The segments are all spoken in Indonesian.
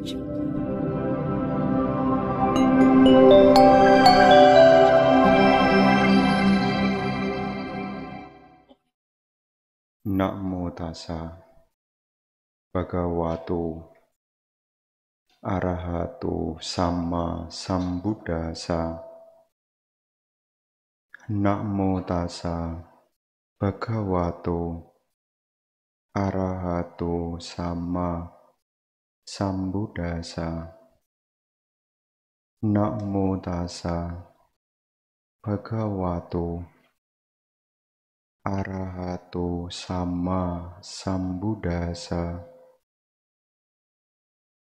age. Namo tassa bhagavato arahato sama sambuddhasa Namo tassa bhagavato arahato sama Sambudasa Namo Tassa Bhagavato Arahato Sama Sambudasa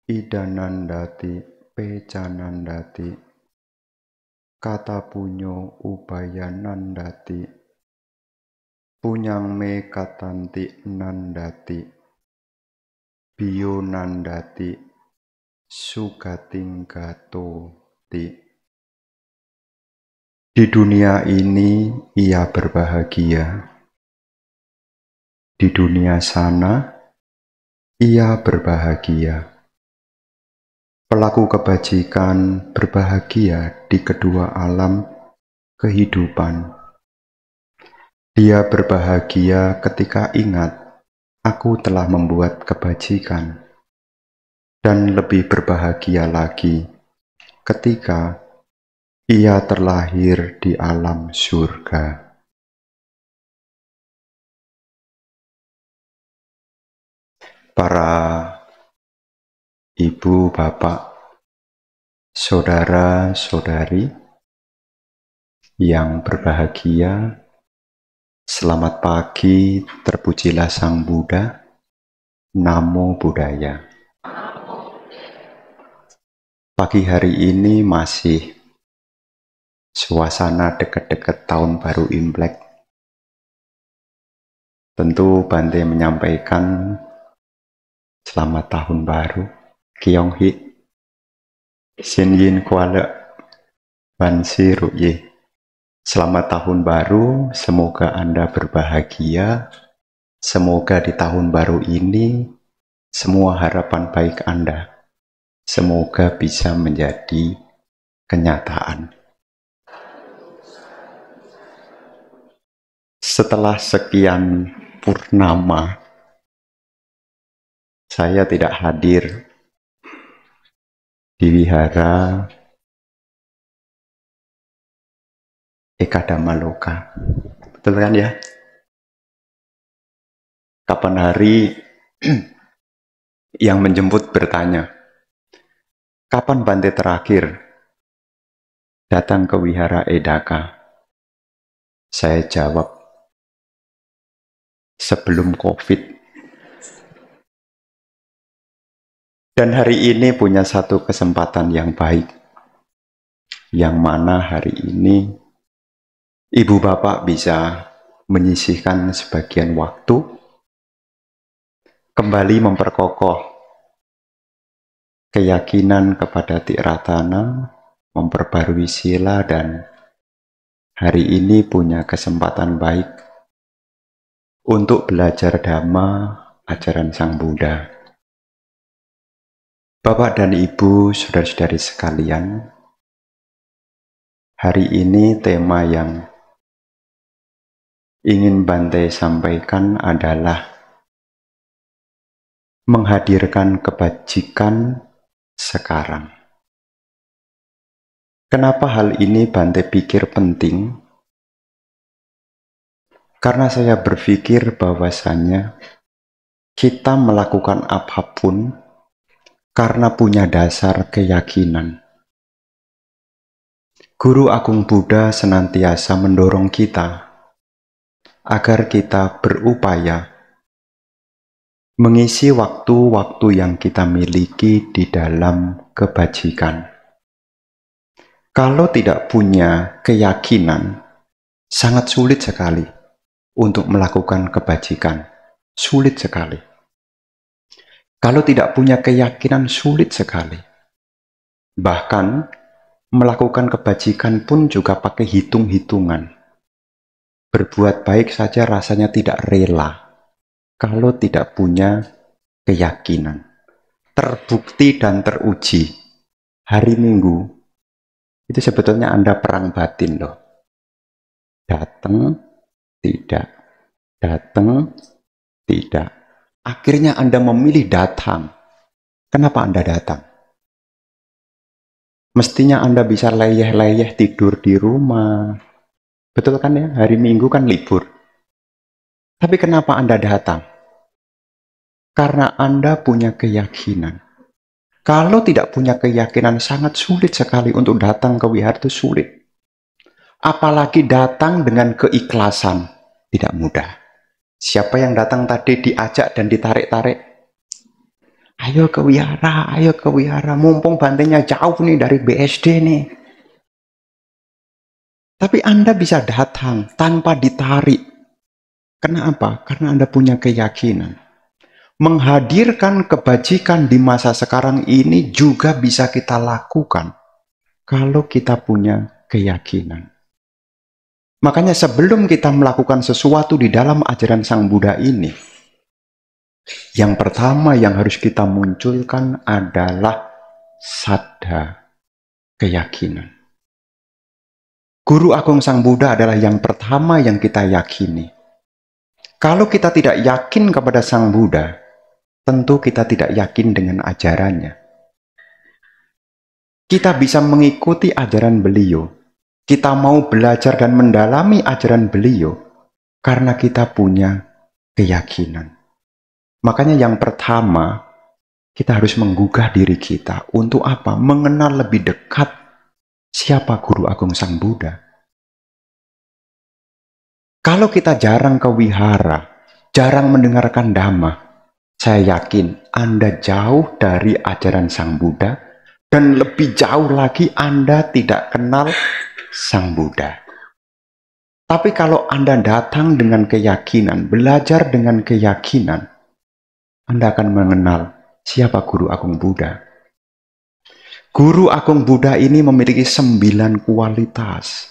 Idanandati Pecanandati Kata punyo ubayanandati Punyang me katanti nandati Bionandati Sugating Gatoti Di dunia ini ia berbahagia Di dunia sana ia berbahagia Pelaku kebajikan berbahagia di kedua alam kehidupan. Dia berbahagia ketika ingat aku telah membuat kebajikan. Dan lebih berbahagia lagi ketika ia terlahir di alam surga. Para ibu, bapak, saudara-saudari yang berbahagia Selamat pagi, terpujilah Sang Buddha. Namo Buddhaya. Pagi hari ini masih suasana dekat-dekat tahun baru Imlek. Tentu Bante menyampaikan selamat tahun baru Kyong Hi. Xin Yin Kuala Ban Si Selamat tahun baru, semoga Anda berbahagia. Semoga di tahun baru ini semua harapan baik Anda semoga bisa menjadi kenyataan. Setelah sekian purnama, saya tidak hadir di wihara ekadama loka. Betul kan ya? Kapan hari yang menjemput bertanya, kapan Bante terakhir datang ke wihara Edaka? Saya jawab, sebelum COVID. Dan hari ini punya satu kesempatan yang baik, yang mana hari ini Ibu bapak bisa menyisihkan sebagian waktu, kembali memperkokoh keyakinan kepada Tiratana, memperbarui sila, dan hari ini punya kesempatan baik untuk belajar Dhamma, ajaran Sang Buddha. Bapak dan Ibu, saudara-saudari sekalian, hari ini tema yang ingin Bante sampaikan adalah menghadirkan kebajikan sekarang. Kenapa hal ini Bante pikir penting? Karena saya berpikir bahwasanya kita melakukan apapun karena punya dasar keyakinan. Guru Agung Buddha senantiasa mendorong kita agar kita berupaya mengisi waktu-waktu yang kita miliki di dalam kebajikan. Kalau tidak punya keyakinan, sangat sulit sekali untuk melakukan kebajikan. Sulit sekali. Kalau tidak punya keyakinan, sulit sekali. Bahkan melakukan kebajikan pun juga pakai hitung-hitungan. Berbuat baik saja rasanya tidak rela kalau tidak punya keyakinan. Terbukti dan teruji. Hari Minggu itu sebetulnya Anda perang batin loh. Datang, tidak. Datang, tidak. Akhirnya Anda memilih datang. Kenapa Anda datang? Mestinya Anda bisa leyeh-leyeh tidur di rumah, Betul kan ya? Hari Minggu kan libur. Tapi kenapa Anda datang? Karena Anda punya keyakinan. Kalau tidak punya keyakinan, sangat sulit sekali untuk datang ke wihar itu sulit. Apalagi datang dengan keikhlasan, tidak mudah. Siapa yang datang tadi diajak dan ditarik-tarik? Ayo ke wihara, ayo ke wihara. Mumpung bantainya jauh nih dari BSD nih tapi Anda bisa datang tanpa ditarik. Kenapa? Karena Anda punya keyakinan. Menghadirkan kebajikan di masa sekarang ini juga bisa kita lakukan kalau kita punya keyakinan. Makanya sebelum kita melakukan sesuatu di dalam ajaran Sang Buddha ini, yang pertama yang harus kita munculkan adalah sadha keyakinan. Guru Agung Sang Buddha adalah yang pertama yang kita yakini. Kalau kita tidak yakin kepada Sang Buddha, tentu kita tidak yakin dengan ajarannya. Kita bisa mengikuti ajaran beliau. Kita mau belajar dan mendalami ajaran beliau karena kita punya keyakinan. Makanya yang pertama, kita harus menggugah diri kita untuk apa? Mengenal lebih dekat siapa guru agung sang Buddha. Kalau kita jarang ke wihara, jarang mendengarkan dhamma, saya yakin Anda jauh dari ajaran Sang Buddha dan lebih jauh lagi Anda tidak kenal Sang Buddha. Tapi kalau Anda datang dengan keyakinan, belajar dengan keyakinan, Anda akan mengenal siapa Guru Agung Buddha. Guru Agung Buddha ini memiliki sembilan kualitas.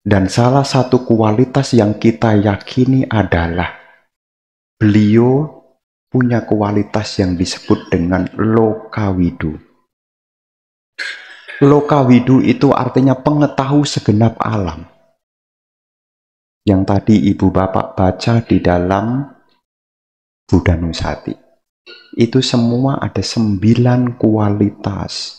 Dan salah satu kualitas yang kita yakini adalah beliau punya kualitas yang disebut dengan lokawidu. Lokawidu itu artinya pengetahu segenap alam. Yang tadi ibu bapak baca di dalam Buddha Nusati. Itu semua ada sembilan kualitas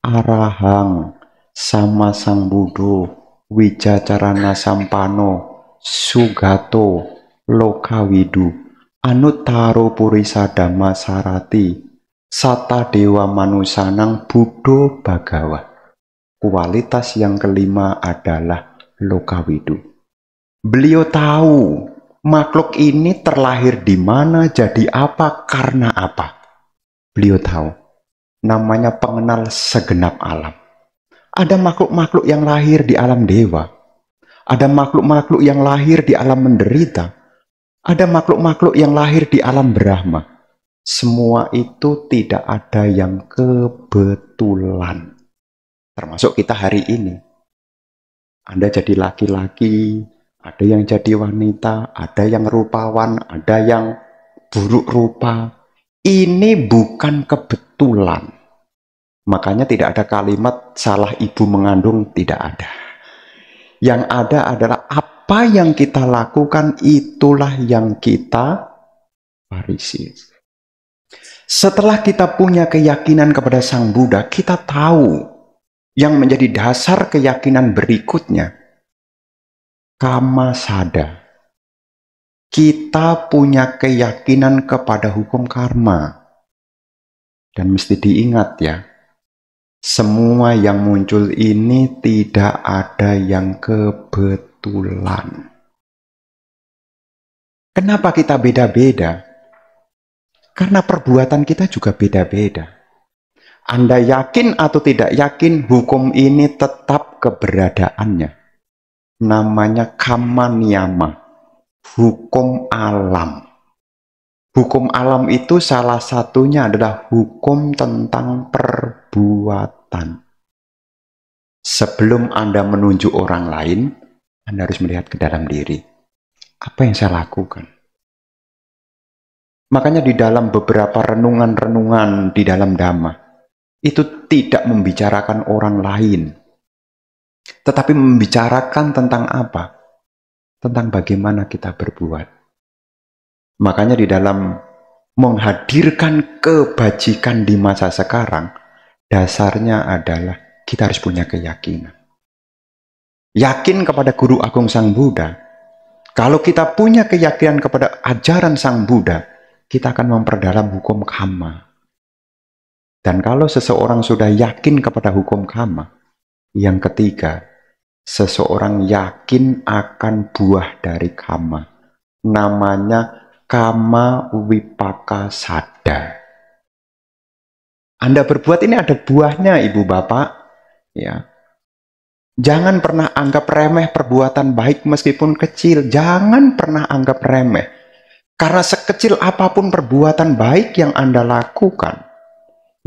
Arahang sama Sang Budo Wijacarana Sampano Sugato Lokawidu anutaro Purisadama Sarati Sata Dewa Manusanang Budo Bagawa Kualitas yang kelima adalah Lokawidu Beliau tahu makhluk ini terlahir di mana, jadi apa, karena apa. Beliau tahu namanya pengenal segenap alam. Ada makhluk-makhluk yang lahir di alam dewa. Ada makhluk-makhluk yang lahir di alam menderita. Ada makhluk-makhluk yang lahir di alam Brahma. Semua itu tidak ada yang kebetulan. Termasuk kita hari ini. Anda jadi laki-laki, ada yang jadi wanita, ada yang rupawan, ada yang buruk rupa, ini bukan kebetulan. Makanya tidak ada kalimat salah ibu mengandung, tidak ada. Yang ada adalah apa yang kita lakukan itulah yang kita warisi. Setelah kita punya keyakinan kepada Sang Buddha, kita tahu yang menjadi dasar keyakinan berikutnya. Kama sadar kita punya keyakinan kepada hukum karma. Dan mesti diingat ya, semua yang muncul ini tidak ada yang kebetulan. Kenapa kita beda-beda? Karena perbuatan kita juga beda-beda. Anda yakin atau tidak yakin hukum ini tetap keberadaannya. Namanya kama hukum alam. Hukum alam itu salah satunya adalah hukum tentang perbuatan. Sebelum Anda menunjuk orang lain, Anda harus melihat ke dalam diri. Apa yang saya lakukan? Makanya di dalam beberapa renungan-renungan di dalam dhamma, itu tidak membicarakan orang lain. Tetapi membicarakan tentang apa? tentang bagaimana kita berbuat. Makanya di dalam menghadirkan kebajikan di masa sekarang, dasarnya adalah kita harus punya keyakinan. Yakin kepada Guru Agung Sang Buddha, kalau kita punya keyakinan kepada ajaran Sang Buddha, kita akan memperdalam hukum karma. Dan kalau seseorang sudah yakin kepada hukum karma, yang ketiga, Seseorang yakin akan buah dari kama. Namanya kama wipaka sada. Anda berbuat ini ada buahnya, Ibu Bapak. Ya. Jangan pernah anggap remeh perbuatan baik meskipun kecil. Jangan pernah anggap remeh. Karena sekecil apapun perbuatan baik yang Anda lakukan,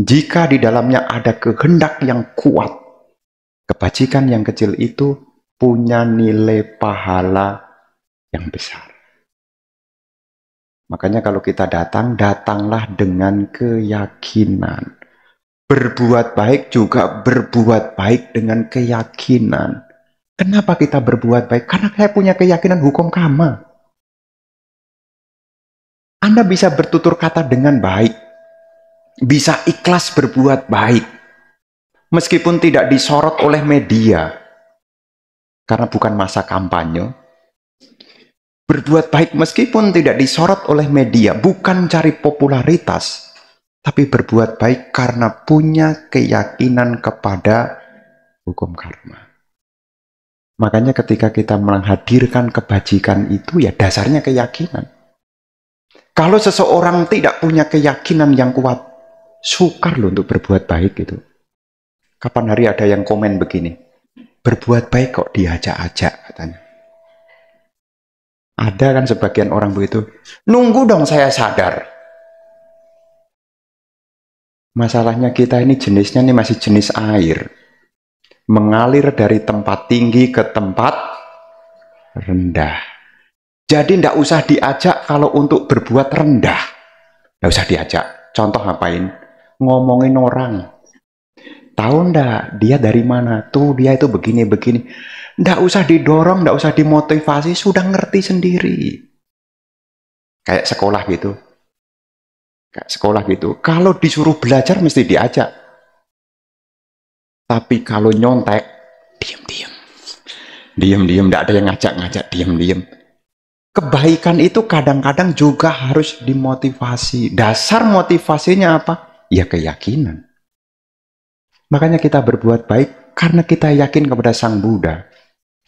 jika di dalamnya ada kehendak yang kuat, Kebajikan yang kecil itu punya nilai pahala yang besar. Makanya kalau kita datang, datanglah dengan keyakinan. Berbuat baik juga berbuat baik dengan keyakinan. Kenapa kita berbuat baik? Karena saya punya keyakinan hukum karma. Anda bisa bertutur kata dengan baik. Bisa ikhlas berbuat baik meskipun tidak disorot oleh media karena bukan masa kampanye berbuat baik meskipun tidak disorot oleh media bukan cari popularitas tapi berbuat baik karena punya keyakinan kepada hukum karma Makanya ketika kita menghadirkan kebajikan itu ya dasarnya keyakinan. Kalau seseorang tidak punya keyakinan yang kuat, sukar loh untuk berbuat baik gitu. Kapan hari ada yang komen begini? Berbuat baik kok diajak-ajak katanya. Ada kan sebagian orang begitu. Nunggu dong saya sadar. Masalahnya kita ini jenisnya ini masih jenis air. Mengalir dari tempat tinggi ke tempat rendah. Jadi tidak usah diajak kalau untuk berbuat rendah. Tidak usah diajak. Contoh ngapain? Ngomongin orang. Tahu ndak dia dari mana? Tuh dia itu begini begini. Ndak usah didorong, ndak usah dimotivasi, sudah ngerti sendiri. Kayak sekolah gitu. Kayak sekolah gitu. Kalau disuruh belajar mesti diajak. Tapi kalau nyontek, diam-diam. Diam-diam, ndak ada yang ngajak-ngajak, diam-diam. Kebaikan itu kadang-kadang juga harus dimotivasi. Dasar motivasinya apa? Ya keyakinan Makanya kita berbuat baik karena kita yakin kepada Sang Buddha.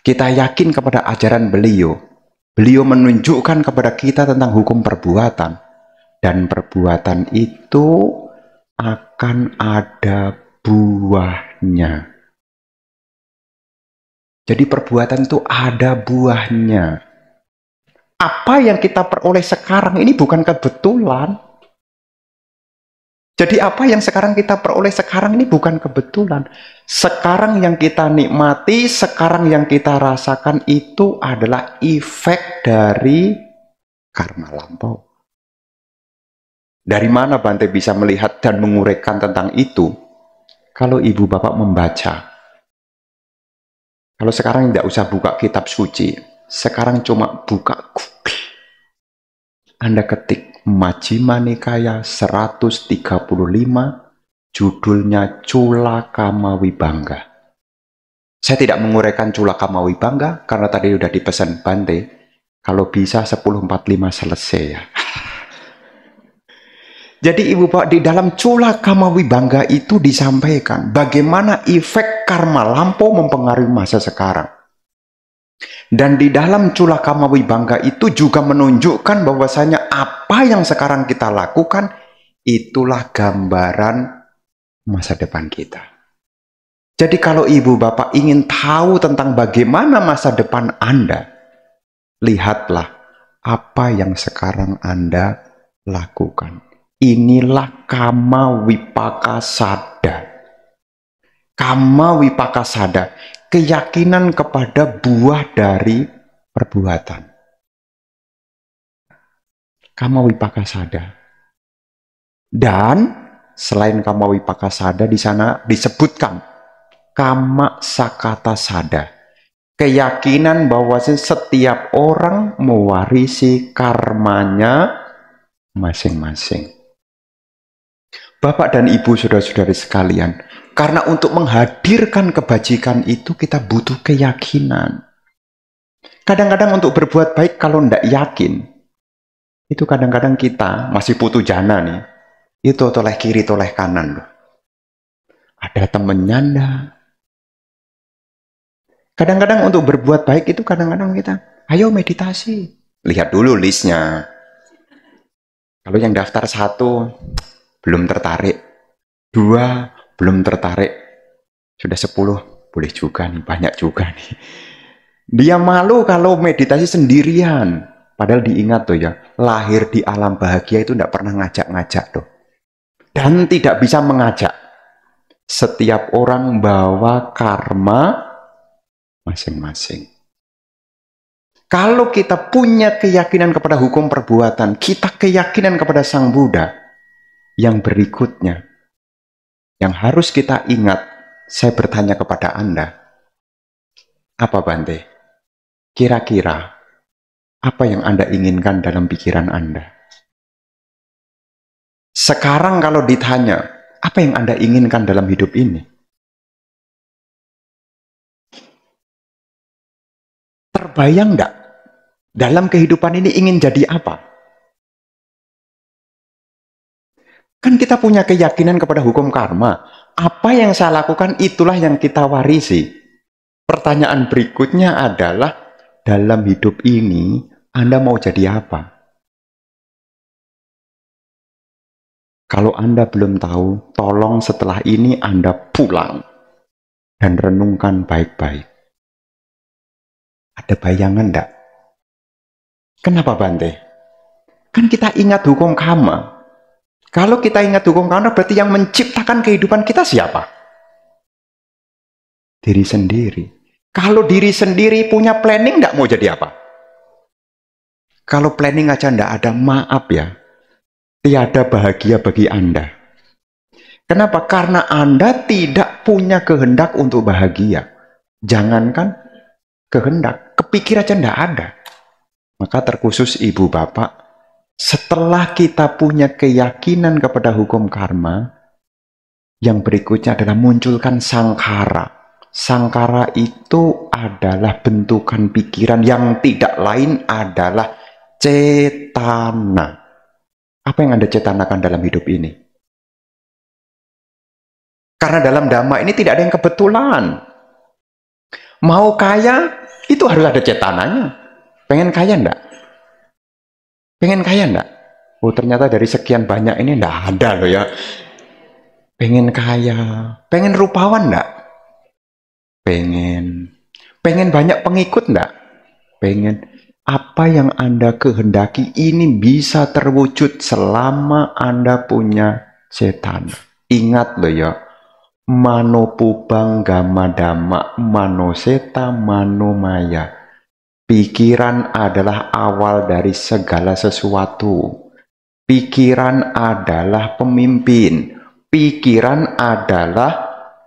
Kita yakin kepada ajaran beliau. Beliau menunjukkan kepada kita tentang hukum perbuatan. Dan perbuatan itu akan ada buahnya. Jadi perbuatan itu ada buahnya. Apa yang kita peroleh sekarang ini bukan kebetulan. Jadi apa yang sekarang kita peroleh sekarang ini bukan kebetulan. Sekarang yang kita nikmati, sekarang yang kita rasakan itu adalah efek dari karma lampau. Dari mana Bante bisa melihat dan menguraikan tentang itu? Kalau ibu bapak membaca. Kalau sekarang tidak usah buka kitab suci. Sekarang cuma buka Google. Anda ketik Majima Nikaya 135 judulnya Cula Kamawi Bangga. Saya tidak menguraikan Cula Kamawi Bangga karena tadi sudah dipesan Bante kalau bisa 10.45 selesai ya. Jadi Ibu Pak di dalam Cula Kamawi Bangga itu disampaikan bagaimana efek karma lampau mempengaruhi masa sekarang. Dan di dalam Culakama Wibangga itu juga menunjukkan bahwasanya apa yang sekarang kita lakukan itulah gambaran masa depan kita. Jadi kalau ibu bapak ingin tahu tentang bagaimana masa depan Anda, lihatlah apa yang sekarang Anda lakukan. Inilah kama wipaka sada. Kama wipaka sada keyakinan kepada buah dari perbuatan. Kamu Wipaka Sada. Dan selain kamu Wipaka Sada di sana disebutkan Kama Sakata Sada. Keyakinan bahwa setiap orang mewarisi karmanya masing-masing. Bapak dan Ibu saudara-saudari sekalian, karena untuk menghadirkan kebajikan itu kita butuh keyakinan. Kadang-kadang untuk berbuat baik kalau tidak yakin, itu kadang-kadang kita masih putu jana nih. Itu toleh kiri, toleh kanan loh. Ada temennya ndak? Kadang-kadang untuk berbuat baik itu kadang-kadang kita, ayo meditasi. Lihat dulu listnya. Kalau yang daftar satu, belum tertarik. Dua, belum tertarik. Sudah sepuluh, boleh juga nih, banyak juga nih. Dia malu kalau meditasi sendirian. Padahal diingat tuh ya, lahir di alam bahagia itu tidak pernah ngajak-ngajak tuh. Dan tidak bisa mengajak. Setiap orang bawa karma masing-masing. Kalau kita punya keyakinan kepada hukum perbuatan, kita keyakinan kepada Sang Buddha, yang berikutnya yang harus kita ingat, saya bertanya kepada Anda, apa Bante? Kira-kira apa yang Anda inginkan dalam pikiran Anda? Sekarang kalau ditanya, apa yang Anda inginkan dalam hidup ini? Terbayang enggak? Dalam kehidupan ini ingin jadi apa? Kan kita punya keyakinan kepada hukum karma. Apa yang saya lakukan itulah yang kita warisi. Pertanyaan berikutnya adalah dalam hidup ini Anda mau jadi apa? Kalau Anda belum tahu, tolong setelah ini Anda pulang dan renungkan baik-baik. Ada bayangan enggak? Kenapa Bante? Kan kita ingat hukum karma. Kalau kita ingat hukum karena berarti yang menciptakan kehidupan kita siapa? Diri sendiri. Kalau diri sendiri punya planning, tidak mau jadi apa? Kalau planning aja tidak ada, maaf ya. Tiada bahagia bagi Anda. Kenapa? Karena Anda tidak punya kehendak untuk bahagia. Jangankan kehendak, kepikiran aja tidak ada. Maka terkhusus ibu bapak, setelah kita punya keyakinan kepada hukum karma, yang berikutnya adalah munculkan sangkara. Sangkara itu adalah bentukan pikiran yang tidak lain adalah cetana. Apa yang Anda cetanakan dalam hidup ini? Karena dalam dhamma ini tidak ada yang kebetulan. Mau kaya, itu harus ada cetananya. Pengen kaya enggak? Pengen kaya enggak? Oh ternyata dari sekian banyak ini enggak ada loh ya. Pengen kaya, pengen rupawan enggak? Pengen. Pengen banyak pengikut enggak? Pengen. Apa yang Anda kehendaki ini bisa terwujud selama Anda punya setan. Ingat loh ya, mano pubang gamadama, mano seta, mano maya Pikiran adalah awal dari segala sesuatu. Pikiran adalah pemimpin. Pikiran adalah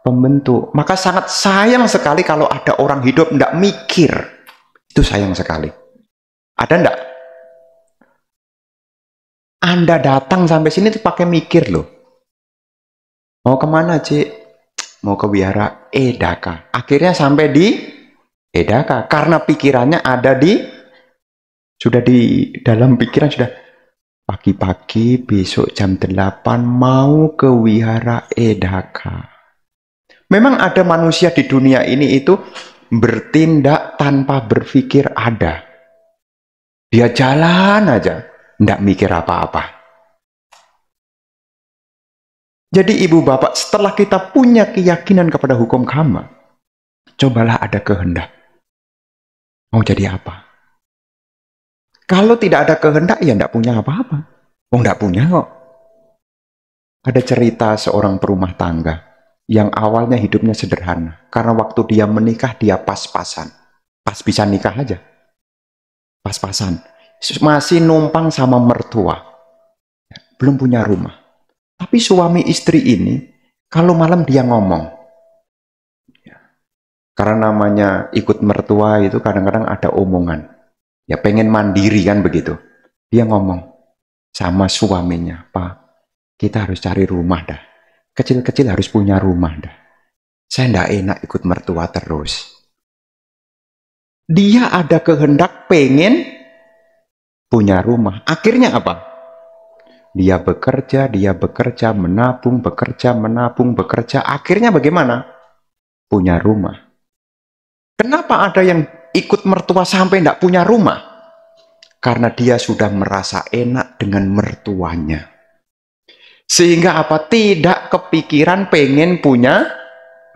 pembentuk. Maka sangat sayang sekali kalau ada orang hidup tidak mikir. Itu sayang sekali. Ada ndak? Anda datang sampai sini tuh pakai mikir loh. Mau kemana, Cik? Mau ke biara Eh, Daka. Akhirnya sampai di Bedakah? Karena pikirannya ada di sudah di dalam pikiran sudah pagi-pagi besok jam 8 mau ke wihara Edaka. Memang ada manusia di dunia ini itu bertindak tanpa berpikir ada. Dia jalan aja, ndak mikir apa-apa. Jadi ibu bapak, setelah kita punya keyakinan kepada hukum karma, cobalah ada kehendak. Mau jadi apa? Kalau tidak ada kehendak ya tidak punya apa-apa. Oh tidak punya kok. Ada cerita seorang perumah tangga yang awalnya hidupnya sederhana. Karena waktu dia menikah dia pas-pasan. Pas bisa nikah aja. Pas-pasan. Masih numpang sama mertua. Belum punya rumah. Tapi suami istri ini kalau malam dia ngomong, karena namanya ikut mertua itu kadang-kadang ada omongan. Ya pengen mandiri kan begitu. Dia ngomong sama suaminya, Pak, kita harus cari rumah dah. Kecil-kecil harus punya rumah dah. Saya ndak enak ikut mertua terus. Dia ada kehendak pengen punya rumah. Akhirnya apa? Dia bekerja, dia bekerja, menabung, bekerja, menabung, bekerja. Akhirnya bagaimana? Punya rumah Kenapa ada yang ikut mertua sampai tidak punya rumah? Karena dia sudah merasa enak dengan mertuanya. Sehingga apa? Tidak kepikiran pengen punya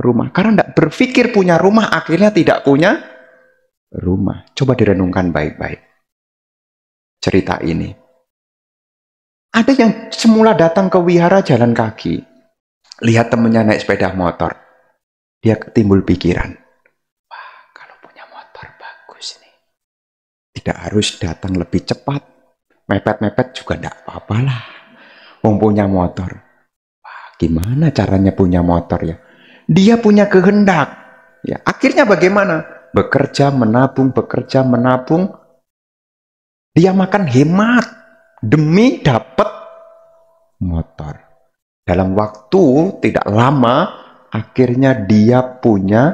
rumah. Karena tidak berpikir punya rumah, akhirnya tidak punya rumah. Coba direnungkan baik-baik. Cerita ini. Ada yang semula datang ke wihara jalan kaki. Lihat temennya naik sepeda motor. Dia ketimbul pikiran Tidak harus datang lebih cepat. Mepet-mepet juga tidak apa-apa lah. Wong punya motor. Wah, gimana caranya punya motor ya? Dia punya kehendak. Ya, akhirnya bagaimana? Bekerja, menabung, bekerja, menabung. Dia makan hemat demi dapat motor. Dalam waktu tidak lama, akhirnya dia punya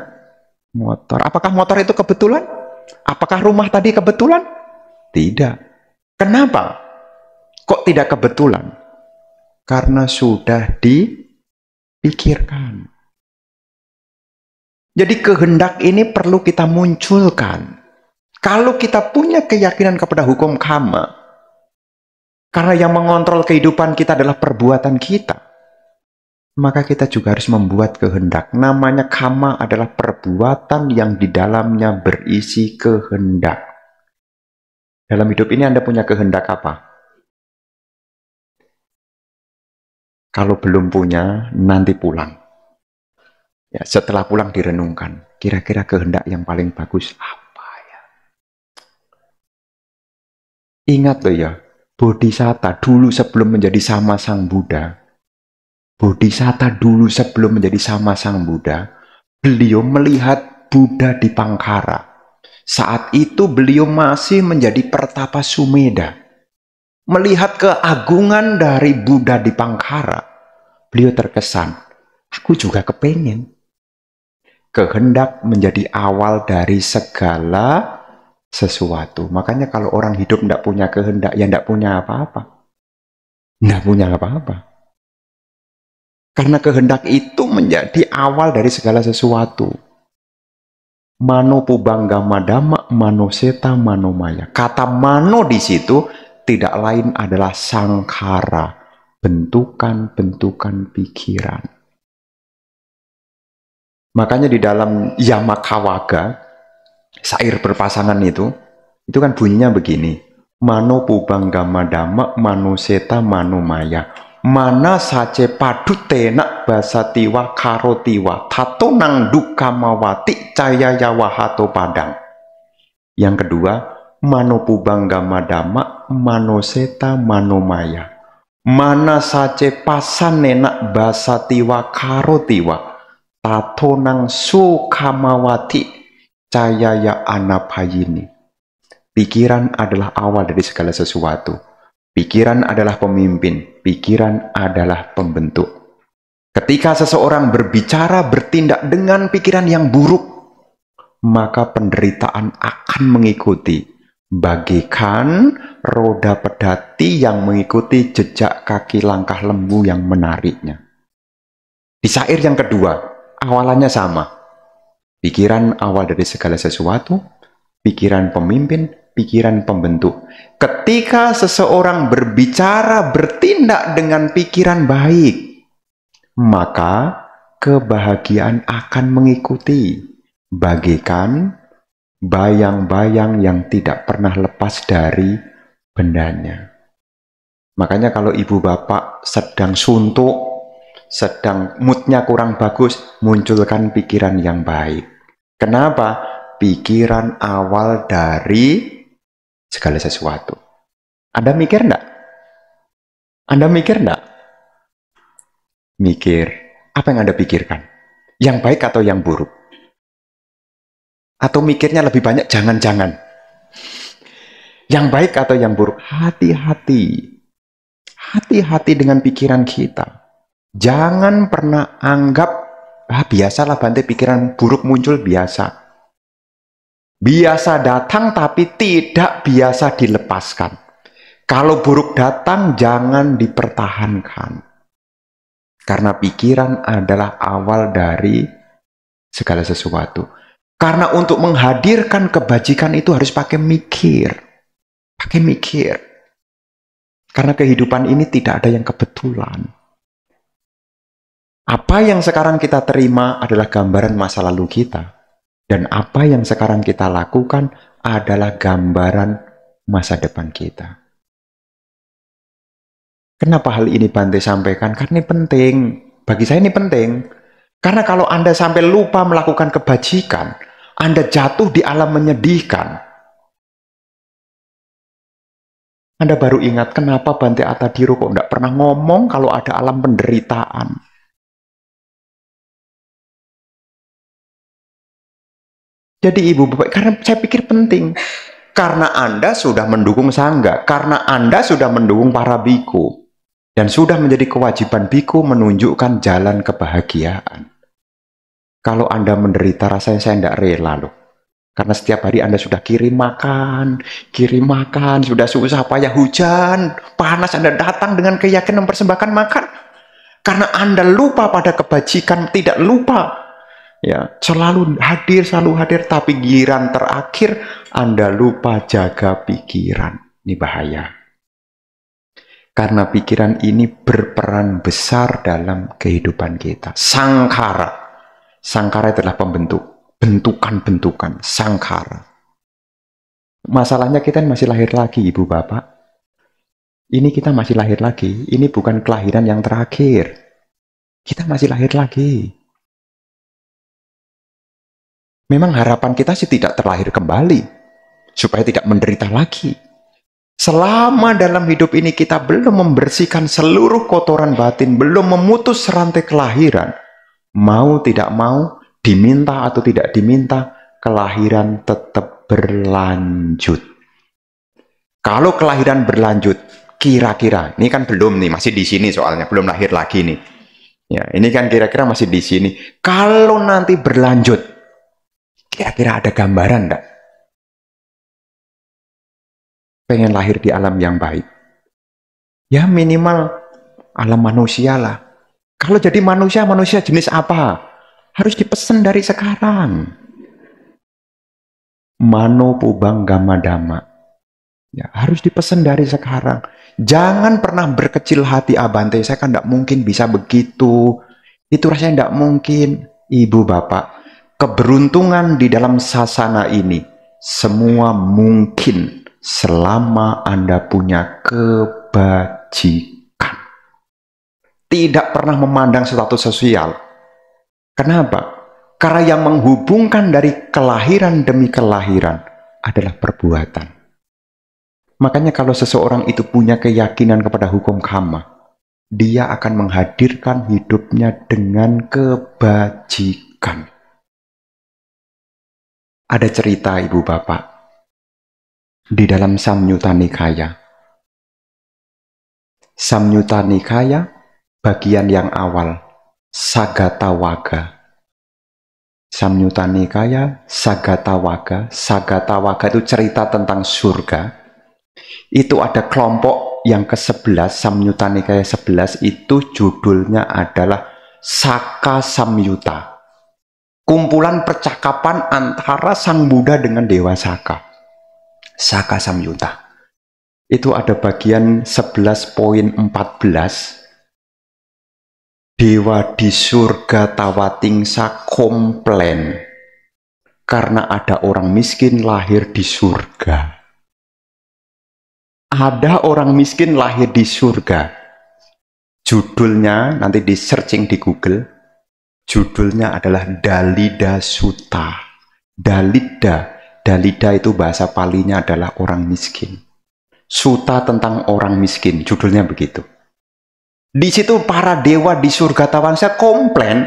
motor. Apakah motor itu kebetulan? Apakah rumah tadi kebetulan? Tidak. Kenapa? Kok tidak kebetulan? Karena sudah dipikirkan. Jadi kehendak ini perlu kita munculkan. Kalau kita punya keyakinan kepada hukum karma, karena yang mengontrol kehidupan kita adalah perbuatan kita, maka kita juga harus membuat kehendak. Namanya kama adalah perbuatan yang di dalamnya berisi kehendak. Dalam hidup ini Anda punya kehendak apa? Kalau belum punya, nanti pulang. Ya, setelah pulang direnungkan, kira-kira kehendak yang paling bagus apa ya? Ingat loh ya, Bodhisatta dulu sebelum menjadi sama sang Buddha, Bodhisatta dulu sebelum menjadi sama sang Buddha, beliau melihat Buddha di Pangkara. Saat itu beliau masih menjadi pertapa Sumeda. Melihat keagungan dari Buddha di Pangkara, beliau terkesan, aku juga kepengen. Kehendak menjadi awal dari segala sesuatu. Makanya kalau orang hidup tidak punya kehendak, ya tidak punya apa-apa. Tidak punya apa-apa. Karena kehendak itu menjadi awal dari segala sesuatu. Mano pubangga dhamma, mano seta, mano maya. Kata mano di situ tidak lain adalah sangkara, bentukan-bentukan pikiran. Makanya di dalam Yamakawaga, sair berpasangan itu, itu kan bunyinya begini. Mano pubangga dhamma, mano seta, mano maya mana sace padu tenak basa tiwa karo tiwa tato nang duka mawati caya yawahato padang yang kedua mano pubangga madama mano seta mano maya mana sace pasan nenak basa tiwa karo tiwa tato nang sukamawati caya ya anapayini pikiran adalah awal dari segala sesuatu pikiran adalah pemimpin pikiran adalah pembentuk. Ketika seseorang berbicara, bertindak dengan pikiran yang buruk, maka penderitaan akan mengikuti, bagikan roda pedati yang mengikuti jejak kaki langkah lembu yang menariknya. Di syair yang kedua, awalannya sama. Pikiran awal dari segala sesuatu, pikiran pemimpin, pikiran pembentuk. Ketika seseorang berbicara, bertindak dengan pikiran baik, maka kebahagiaan akan mengikuti Bagikan bayang-bayang yang tidak pernah lepas dari bendanya. Makanya kalau ibu bapak sedang suntuk, sedang moodnya kurang bagus, munculkan pikiran yang baik. Kenapa? Pikiran awal dari segala sesuatu. Anda mikir enggak? Anda mikir enggak? Mikir, apa yang Anda pikirkan? Yang baik atau yang buruk? Atau mikirnya lebih banyak jangan-jangan? Yang baik atau yang buruk? Hati-hati. Hati-hati dengan pikiran kita. Jangan pernah anggap, ah biasalah bantai pikiran buruk muncul biasa Biasa datang tapi tidak biasa dilepaskan. Kalau buruk datang jangan dipertahankan. Karena pikiran adalah awal dari segala sesuatu. Karena untuk menghadirkan kebajikan itu harus pakai mikir. Pakai mikir. Karena kehidupan ini tidak ada yang kebetulan. Apa yang sekarang kita terima adalah gambaran masa lalu kita. Dan apa yang sekarang kita lakukan adalah gambaran masa depan kita. Kenapa hal ini Bante sampaikan? Karena ini penting. Bagi saya ini penting. Karena kalau Anda sampai lupa melakukan kebajikan, Anda jatuh di alam menyedihkan. Anda baru ingat kenapa Bante Atadiro kok tidak pernah ngomong kalau ada alam penderitaan. Jadi ibu bapak, karena saya pikir penting. Karena Anda sudah mendukung sangga, karena Anda sudah mendukung para biku, dan sudah menjadi kewajiban biku menunjukkan jalan kebahagiaan. Kalau Anda menderita, rasanya saya tidak rela loh. Karena setiap hari Anda sudah kirim makan, kirim makan, sudah susah payah hujan, panas Anda datang dengan keyakinan mempersembahkan makan. Karena Anda lupa pada kebajikan, tidak lupa ya selalu hadir selalu hadir tapi giliran terakhir Anda lupa jaga pikiran ini bahaya karena pikiran ini berperan besar dalam kehidupan kita sangkara sangkara adalah pembentuk bentukan-bentukan sangkara masalahnya kita masih lahir lagi ibu bapak ini kita masih lahir lagi ini bukan kelahiran yang terakhir kita masih lahir lagi Memang harapan kita sih tidak terlahir kembali, supaya tidak menderita lagi. Selama dalam hidup ini kita belum membersihkan seluruh kotoran batin, belum memutus rantai kelahiran, mau tidak mau, diminta atau tidak diminta, kelahiran tetap berlanjut. Kalau kelahiran berlanjut, kira-kira, ini kan belum nih, masih di sini soalnya, belum lahir lagi nih. Ya, ini kan kira-kira masih di sini. Kalau nanti berlanjut, Kira-kira ada gambaran enggak? Pengen lahir di alam yang baik. Ya minimal alam manusia lah. Kalau jadi manusia, manusia jenis apa? Harus dipesan dari sekarang. Mano pubang gama dama. Ya, harus dipesan dari sekarang. Jangan pernah berkecil hati Abante. Ah, saya kan tidak mungkin bisa begitu. Itu rasanya tidak mungkin. Ibu bapak, keberuntungan di dalam sasana ini semua mungkin selama Anda punya kebajikan. Tidak pernah memandang status sosial. Kenapa? Karena yang menghubungkan dari kelahiran demi kelahiran adalah perbuatan. Makanya kalau seseorang itu punya keyakinan kepada hukum karma, dia akan menghadirkan hidupnya dengan kebajikan. Ada cerita ibu bapak di dalam Samyutta Nikaya. Samyutta Nikaya bagian yang awal Sagatawaga. Samyutta Nikaya, Sagatawaga. Sagatawaga itu cerita tentang surga. Itu ada kelompok yang ke-11, Samyutta Nikaya 11, itu judulnya adalah Saka Samyutta kumpulan percakapan antara Sang Buddha dengan Dewa Saka. Saka Samyuta. Itu ada bagian 11.14 Dewa di surga Tawatingsa komplain karena ada orang miskin lahir di surga. Ada orang miskin lahir di surga. Judulnya nanti di searching di Google judulnya adalah Dalida Suta. Dalida, Dalida itu bahasa palinya adalah orang miskin. Suta tentang orang miskin, judulnya begitu. Di situ para dewa di surga Tawansa komplain,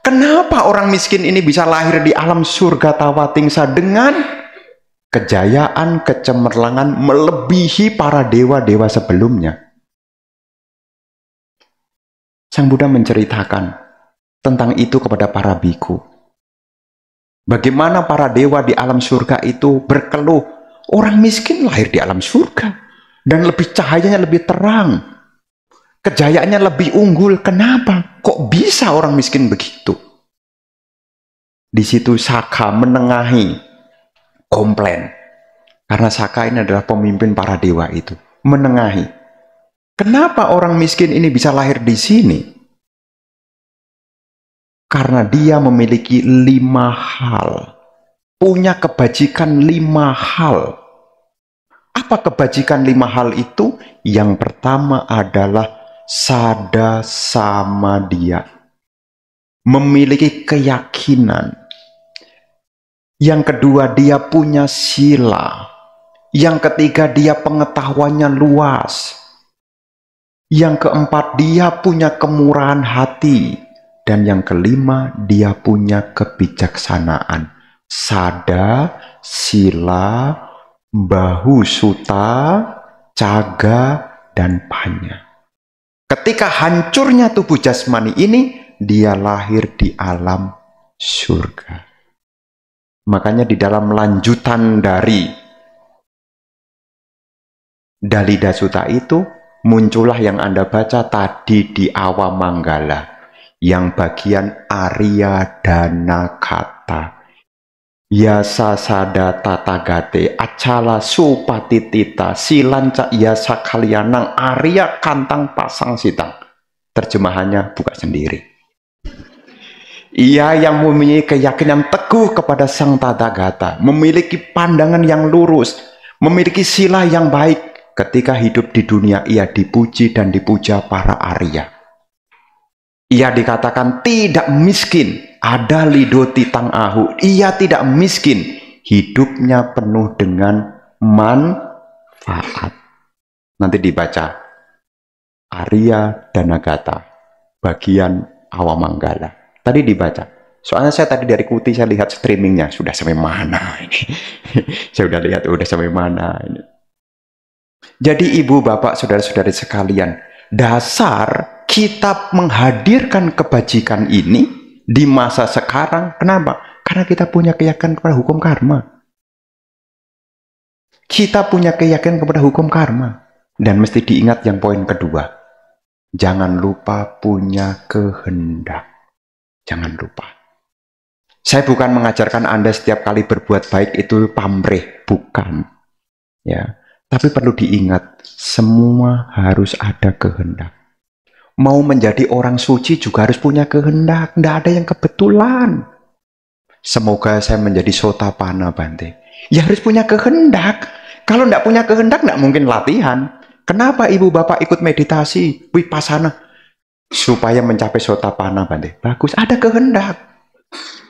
kenapa orang miskin ini bisa lahir di alam surga Tawatingsa dengan kejayaan, kecemerlangan melebihi para dewa-dewa sebelumnya. Sang Buddha menceritakan tentang itu kepada para biku. Bagaimana para dewa di alam surga itu berkeluh, orang miskin lahir di alam surga dan lebih cahayanya lebih terang, kejayaannya lebih unggul. Kenapa? Kok bisa orang miskin begitu? Di situ Saka menengahi komplain karena Saka ini adalah pemimpin para dewa itu menengahi. Kenapa orang miskin ini bisa lahir di sini? karena dia memiliki lima hal. Punya kebajikan lima hal. Apa kebajikan lima hal itu? Yang pertama adalah sada sama dia. Memiliki keyakinan. Yang kedua dia punya sila. Yang ketiga dia pengetahuannya luas. Yang keempat dia punya kemurahan hati. Dan yang kelima, dia punya kebijaksanaan. Sada, sila, bahu suta, caga, dan panya. Ketika hancurnya tubuh jasmani ini, dia lahir di alam surga. Makanya di dalam lanjutan dari Dalida Suta itu muncullah yang Anda baca tadi di Awamanggala. Manggala yang bagian Arya Dana Kata. Yasa sada tata gate acala supati tita silanca yasa kalianang Arya kantang pasang sitang. Terjemahannya buka sendiri. Ia yang mempunyai keyakinan teguh kepada Sang tata gata, memiliki pandangan yang lurus, memiliki sila yang baik. Ketika hidup di dunia, ia dipuji dan dipuja para Arya. Ia dikatakan tidak miskin, ada lido titang ahu. Ia tidak miskin, hidupnya penuh dengan manfaat. Nanti dibaca Arya Danagata, bagian Awamanggala. Tadi dibaca. Soalnya saya tadi dari Kuti saya lihat streamingnya sudah sampai mana ini. saya sudah lihat udah sampai mana ini. Jadi ibu bapak saudara-saudari sekalian, dasar kita menghadirkan kebajikan ini di masa sekarang. Kenapa? Karena kita punya keyakinan kepada hukum karma. Kita punya keyakinan kepada hukum karma. Dan mesti diingat yang poin kedua. Jangan lupa punya kehendak. Jangan lupa. Saya bukan mengajarkan Anda setiap kali berbuat baik itu pamrih, bukan. Ya. Tapi perlu diingat, semua harus ada kehendak. Mau menjadi orang suci juga harus punya kehendak. Tidak ada yang kebetulan. Semoga saya menjadi sotapana, Bante. Ya harus punya kehendak. Kalau tidak punya kehendak, tidak mungkin latihan. Kenapa ibu bapak ikut meditasi, wipasana? Supaya mencapai sotapana, Bante. Bagus, ada kehendak.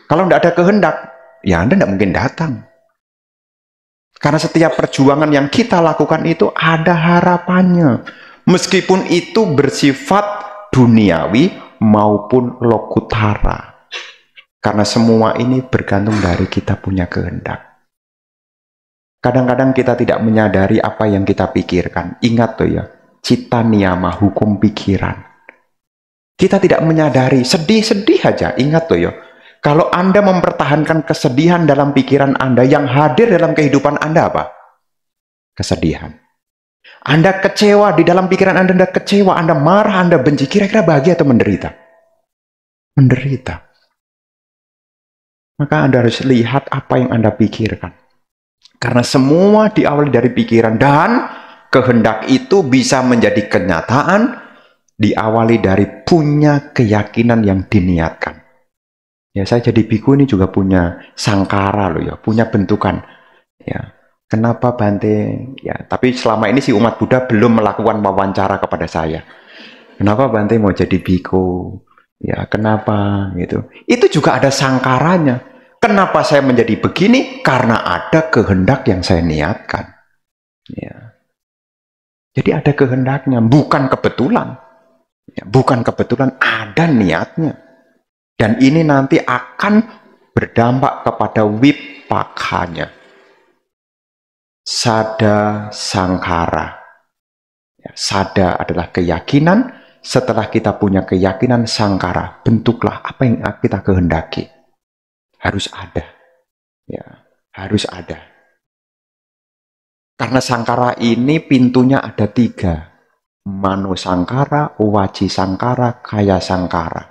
Kalau tidak ada kehendak, ya Anda tidak mungkin datang. Karena setiap perjuangan yang kita lakukan itu ada harapannya meskipun itu bersifat duniawi maupun lokutara. Karena semua ini bergantung dari kita punya kehendak. Kadang-kadang kita tidak menyadari apa yang kita pikirkan. Ingat tuh ya, cita niyama, hukum pikiran. Kita tidak menyadari, sedih-sedih aja. Ingat tuh ya, kalau Anda mempertahankan kesedihan dalam pikiran Anda, yang hadir dalam kehidupan Anda apa? Kesedihan. Anda kecewa, di dalam pikiran Anda, Anda kecewa, Anda marah, Anda benci, kira-kira bahagia atau menderita? Menderita. Maka Anda harus lihat apa yang Anda pikirkan. Karena semua diawali dari pikiran dan kehendak itu bisa menjadi kenyataan diawali dari punya keyakinan yang diniatkan. Ya, saya jadi biku ini juga punya sangkara loh ya, punya bentukan. Ya, Kenapa Bante? Ya, tapi selama ini si umat Buddha belum melakukan wawancara kepada saya. Kenapa Bante mau jadi biku? Ya, kenapa gitu. Itu juga ada sangkaranya. Kenapa saya menjadi begini? Karena ada kehendak yang saya niatkan. Ya. Jadi ada kehendaknya, bukan kebetulan. Ya, bukan kebetulan ada niatnya. Dan ini nanti akan berdampak kepada wipakanya sada sangkara. Ya, sada adalah keyakinan. Setelah kita punya keyakinan sangkara, bentuklah apa yang kita kehendaki. Harus ada. Ya, harus ada. Karena sangkara ini pintunya ada tiga. Mano sangkara, waji sangkara, kaya sangkara.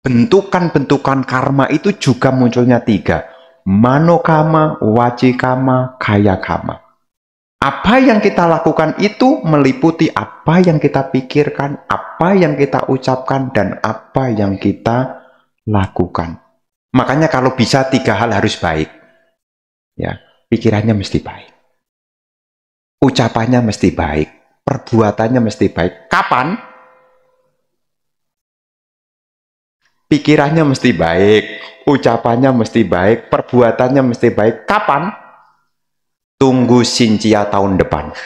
Bentukan-bentukan karma itu juga munculnya tiga. Mano kama, waji kama, kaya kama. Apa yang kita lakukan itu meliputi apa yang kita pikirkan, apa yang kita ucapkan, dan apa yang kita lakukan. Makanya kalau bisa tiga hal harus baik. Ya, pikirannya mesti baik. Ucapannya mesti baik, perbuatannya mesti baik. Kapan? Pikirannya mesti baik, ucapannya mesti baik, perbuatannya mesti baik. Kapan? Tunggu Sinjia tahun depan.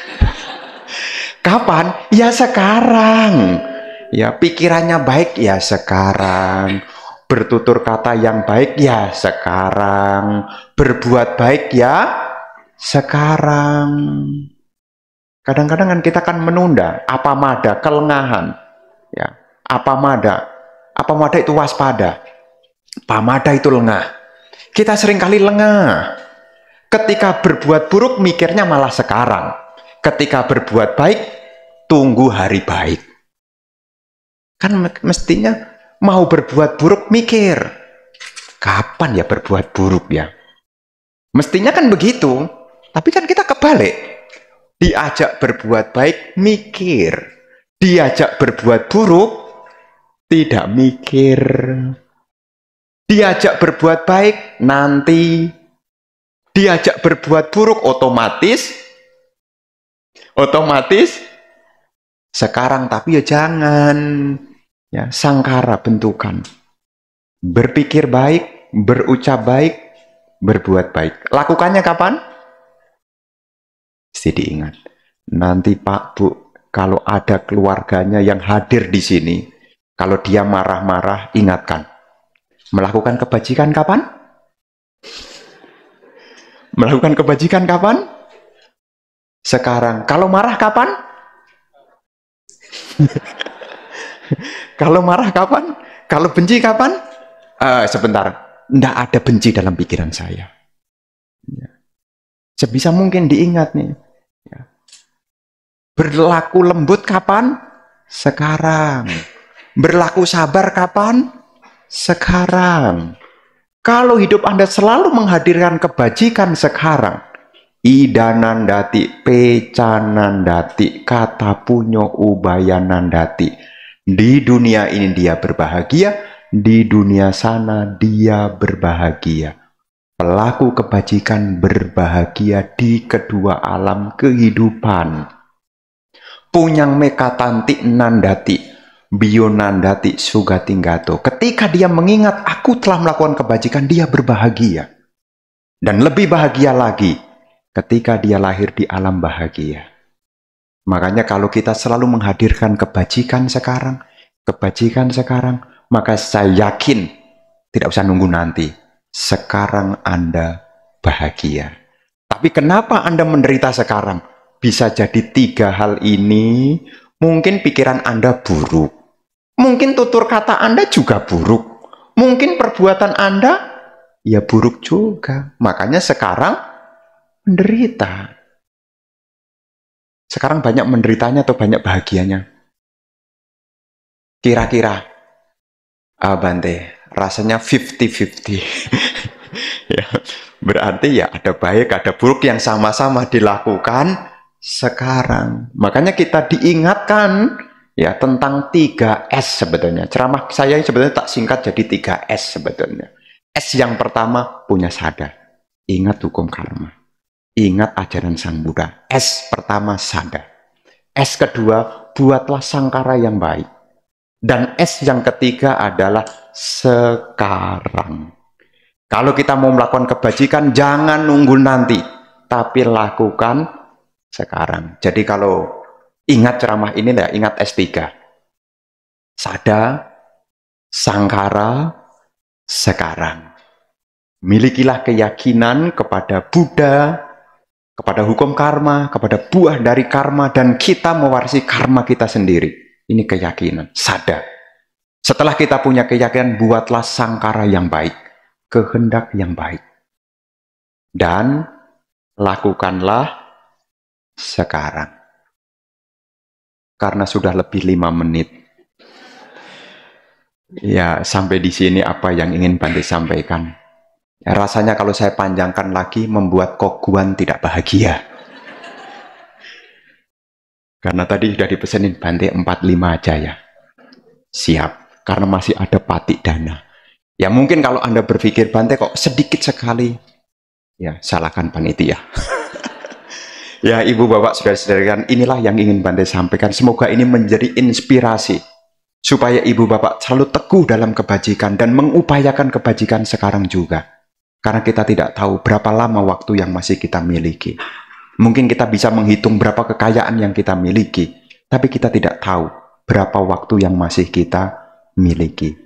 Kapan? Ya sekarang. Ya pikirannya baik ya sekarang. Bertutur kata yang baik ya sekarang. Berbuat baik ya sekarang. Kadang-kadang kan kita kan menunda apa mada kelengahan. Ya, apa mada? Apa mada itu waspada. Apa Pamada itu lengah. Kita seringkali lengah Ketika berbuat buruk, mikirnya malah sekarang. Ketika berbuat baik, tunggu hari baik. Kan mestinya mau berbuat buruk, mikir. Kapan ya berbuat buruk ya? Mestinya kan begitu. Tapi kan kita kebalik. Diajak berbuat baik, mikir. Diajak berbuat buruk, tidak mikir. Diajak berbuat baik nanti diajak berbuat buruk otomatis otomatis sekarang tapi ya jangan ya sangkara bentukan berpikir baik berucap baik berbuat baik lakukannya kapan mesti diingat nanti Pak Bu kalau ada keluarganya yang hadir di sini kalau dia marah-marah ingatkan melakukan kebajikan kapan Melakukan kebajikan kapan? Sekarang. Kalau marah kapan? Kalau marah kapan? Kalau benci kapan? Uh, sebentar. Tidak ada benci dalam pikiran saya. Ya. Sebisa mungkin diingat nih. Ya. Berlaku lembut kapan? Sekarang. Berlaku sabar kapan? Sekarang. Kalau hidup Anda selalu menghadirkan kebajikan sekarang, idanandati, pecanandati, kata punyo ubayanandati. Di dunia ini dia berbahagia, di dunia sana dia berbahagia. Pelaku kebajikan berbahagia di kedua alam kehidupan. Punyang mekatanti nandati, Bionandati sugatinggato. Ketika dia mengingat aku telah melakukan kebajikan, dia berbahagia. Dan lebih bahagia lagi ketika dia lahir di alam bahagia. Makanya kalau kita selalu menghadirkan kebajikan sekarang, kebajikan sekarang, maka saya yakin tidak usah nunggu nanti. Sekarang Anda bahagia. Tapi kenapa Anda menderita sekarang? Bisa jadi tiga hal ini mungkin pikiran Anda buruk. Mungkin tutur kata Anda juga buruk. Mungkin perbuatan Anda ya buruk juga. Makanya sekarang menderita. Sekarang banyak menderitanya atau banyak bahagianya? Kira-kira, ah Bante, rasanya 50-50. Ya, berarti ya ada baik, ada buruk yang sama-sama dilakukan sekarang. Makanya kita diingatkan ya tentang 3S sebetulnya. Ceramah saya sebetulnya tak singkat jadi 3S sebetulnya. S yang pertama punya sadar. Ingat hukum karma. Ingat ajaran Sang Buddha. S pertama sadar. S kedua buatlah sangkara yang baik. Dan S yang ketiga adalah sekarang. Kalau kita mau melakukan kebajikan jangan nunggu nanti, tapi lakukan sekarang. Jadi kalau Ingat ceramah ini enggak? Ingat S3. Sada, sangkara, sekarang. Milikilah keyakinan kepada Buddha, kepada hukum karma, kepada buah dari karma, dan kita mewarisi karma kita sendiri. Ini keyakinan, sada. Setelah kita punya keyakinan, buatlah sangkara yang baik, kehendak yang baik. Dan lakukanlah sekarang karena sudah lebih lima menit. Ya, sampai di sini apa yang ingin Bante sampaikan. Ya, rasanya kalau saya panjangkan lagi membuat koguan tidak bahagia. Karena tadi sudah dipesenin Bante 45 aja ya. Siap, karena masih ada patik dana. Ya mungkin kalau Anda berpikir Bante kok sedikit sekali, ya salahkan panitia. Ya, Ibu Bapak saudara-saudara inilah yang ingin Bante sampaikan. Semoga ini menjadi inspirasi supaya Ibu Bapak selalu teguh dalam kebajikan dan mengupayakan kebajikan sekarang juga. Karena kita tidak tahu berapa lama waktu yang masih kita miliki. Mungkin kita bisa menghitung berapa kekayaan yang kita miliki, tapi kita tidak tahu berapa waktu yang masih kita miliki.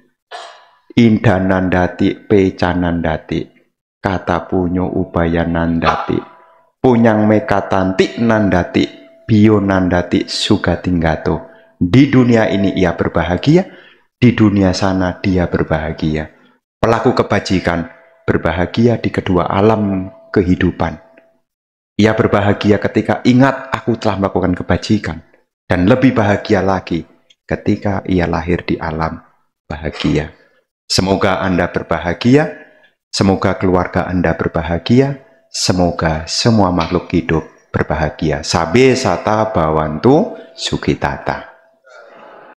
Indanandati pecanandati, kata punyo ubayanandati punyang mekatanti nandati bio nandati tinggato di dunia ini ia berbahagia di dunia sana dia berbahagia pelaku kebajikan berbahagia di kedua alam kehidupan ia berbahagia ketika ingat aku telah melakukan kebajikan dan lebih bahagia lagi ketika ia lahir di alam bahagia. Semoga Anda berbahagia, semoga keluarga Anda berbahagia, Semoga semua makhluk hidup berbahagia. Sabe sata bawantu sugitata.